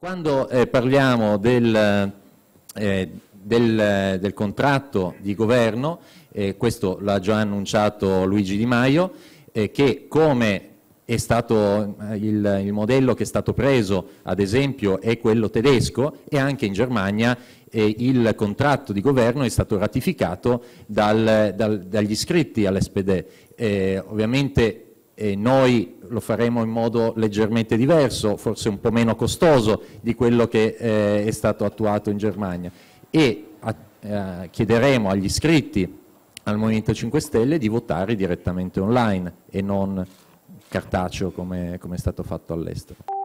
Quando eh, parliamo del, eh, del, del, contratto di governo, eh, questo l'ha già annunciato Luigi Di Maio, eh, che come è stato eh, il, il, modello che è stato preso, ad esempio, è quello tedesco e anche in Germania eh, il contratto di governo è stato ratificato dal, dal, dagli iscritti all'SPD. ovviamente noi lo faremo in modo leggermente diverso, forse un po' meno costoso di quello che eh, è stato attuato in Germania e a, eh, chiederemo agli iscritti al Movimento 5 Stelle di votare direttamente online e non cartaceo come, come è stato fatto all'estero.